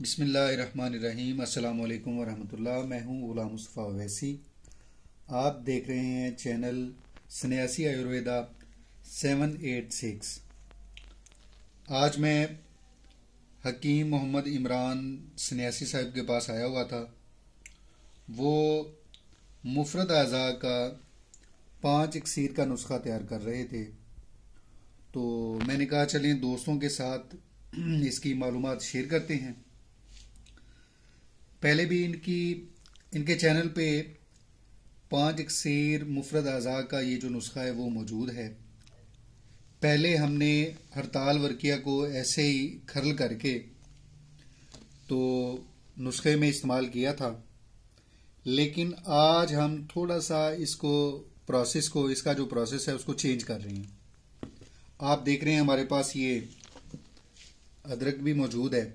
बिसमीम् अल्लाम वरहमतुल्ला मैं हूं गुलाम मुस्तफ़ा अवैसी आप देख रहे हैं चैनल सन्यासी आयुर्वेदा सिक्स आज मैं हकीम मोहम्मद इमरान सन्यासी साहब के पास आया हुआ था वो मुफरत अज़ा का पांच इकसीर का नुस्खा तैयार कर रहे थे तो मैंने कहा चलें दोस्तों के साथ इसकी मालूमात शेयर करते हैं पहले भी इनकी इनके चैनल पे पाँच अक्सर मुफरत अज़ा का ये जो नुस्खा है वो मौजूद है पहले हमने हड़ताल वर्किया को ऐसे ही खरल करके तो नुस्खे में इस्तेमाल किया था लेकिन आज हम थोड़ा सा इसको प्रोसेस को इसका जो प्रोसेस है उसको चेंज कर रहे हैं आप देख रहे हैं हमारे पास ये अदरक भी मौजूद है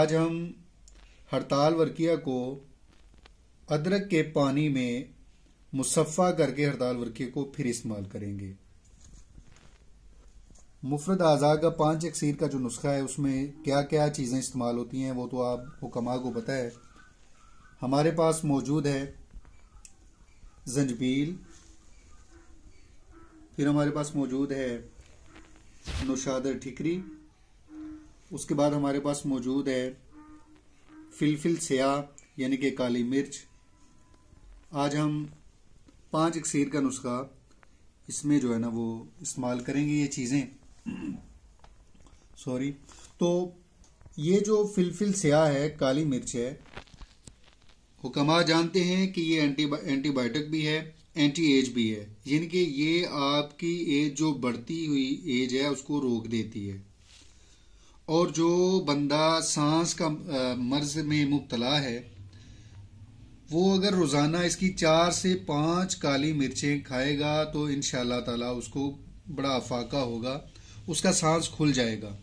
आज हम हड़ताल वर्किया को अदरक के पानी में मुसफ़ा करके हड़ताल वर्किया को फिर इस्तेमाल करेंगे मुफरद आज़ा का पाँच अक्सर का जो नुस्खा है उसमें क्या क्या चीज़ें इस्तेमाल होती हैं वो तो आप हुकमा को पता है हमारे पास मौजूद है जंजबील फिर हमारे पास मौजूद है नौशादर ठिकरी उसके बाद हमारे पास मौजूद है फिलफिल स्या यानी कि काली मिर्च आज हम पांच अक्सर का नुस्खा इसमें जो है ना वो इस्तेमाल करेंगे ये चीज़ें सॉरी तो ये जो फिलफिल स्या है काली मिर्च है हुक्मा जानते हैं कि ये एंटी एंटीबायोटिक भी है एंटी एज भी है यानी कि ये आपकी एज जो बढ़ती हुई एज है उसको रोक देती है और जो बंदा सांस का मर्ज में मुबतला है वो अगर रोज़ाना इसकी चार से पांच काली मिर्चें खाएगा तो इन ताला उसको बड़ा अफाका होगा उसका सांस खुल जाएगा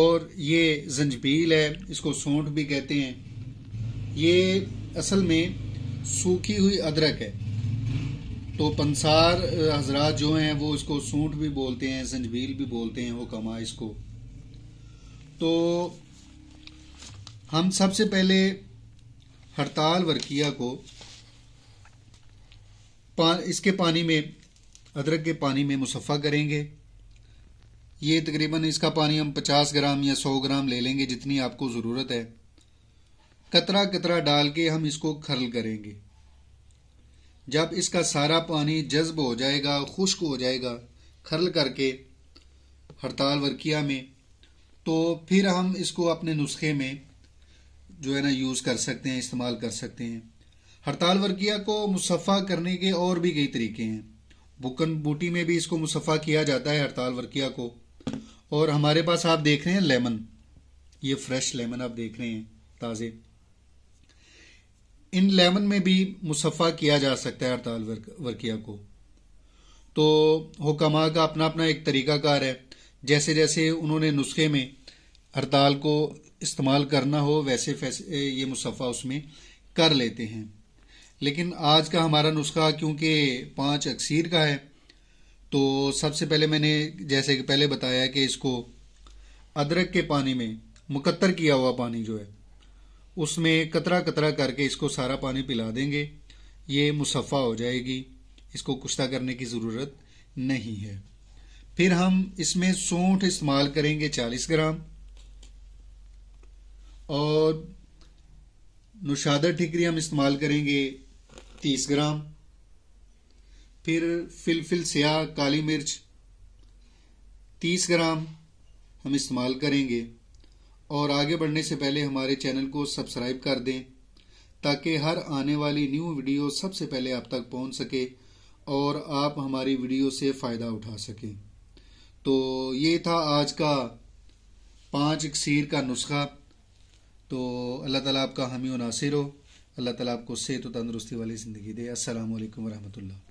और ये जंजबील है इसको सोंठ भी कहते हैं ये असल में सूखी हुई अदरक है तो पंसार हजरात जो हैं वो इसको सूंठ भी बोलते हैं जंजबील भी बोलते हैं वो कमा इसको तो हम सबसे पहले हड़ताल वर्किया को पा, इसके पानी में अदरक के पानी में मुसफ़ा करेंगे ये तकरीबन इसका पानी हम 50 ग्राम या 100 ग्राम ले लेंगे जितनी आपको ज़रूरत है कतरा कतरा डाल के हम इसको खरल करेंगे जब इसका सारा पानी जज्ब हो जाएगा खुश्क हो जाएगा खरल करके हड़ताल वर्किया में तो फिर हम इसको अपने नुस्खे में जो है ना यूज़ कर सकते हैं इस्तेमाल कर सकते हैं हड़ताल वर्किया को मुसफ़ा करने के और भी कई तरीके हैं बुकन बूटी में भी इसको मुसफ़ा किया जाता है हड़ताल वर्किया को और हमारे पास आप देख रहे हैं लेमन ये फ्रेश लेमन आप देख रहे हैं ताज़े इन लेमन में भी मुसफ़ा किया जा सकता है हड़ताल वर्क, वर्किया को तो हुकमा का अपना अपना एक तरीकाकार है जैसे जैसे उन्होंने नुस्खे में हड़ताल को इस्तेमाल करना हो वैसे फैसे ये मुसफ़ा उसमें कर लेते हैं लेकिन आज का हमारा नुस्खा क्योंकि पाँच अक्सर का है तो सबसे पहले मैंने जैसे कि पहले बताया कि इसको अदरक के पानी में मुकत्तर किया हुआ पानी जो है उसमें कतरा कतरा करके इसको सारा पानी पिला देंगे ये मुसफ़ा हो जाएगी इसको कुश्ता करने की ज़रूरत नहीं है फिर हम इसमें सौंठ इस्तेमाल करेंगे 40 ग्राम और नुशादा ठिकरी हम इस्तेमाल करेंगे तीस ग्राम फिर फिलफिल स्याह काली मिर्च तीस ग्राम हम इस्तेमाल करेंगे और आगे बढ़ने से पहले हमारे चैनल को सब्सक्राइब कर दें ताकि हर आने वाली न्यू वीडियो सबसे पहले आप तक पहुंच सके और आप हमारी वीडियो से फ़ायदा उठा सकें तो ये था आज का पांच इकसीर का नुस्खा तो अल्लाह ताला आपका हामी नासिर हो अल्लाह ताला आपको सेहत तो तंदुरुस्ती वाली ज़िंदगी दे असल वरहमल्ला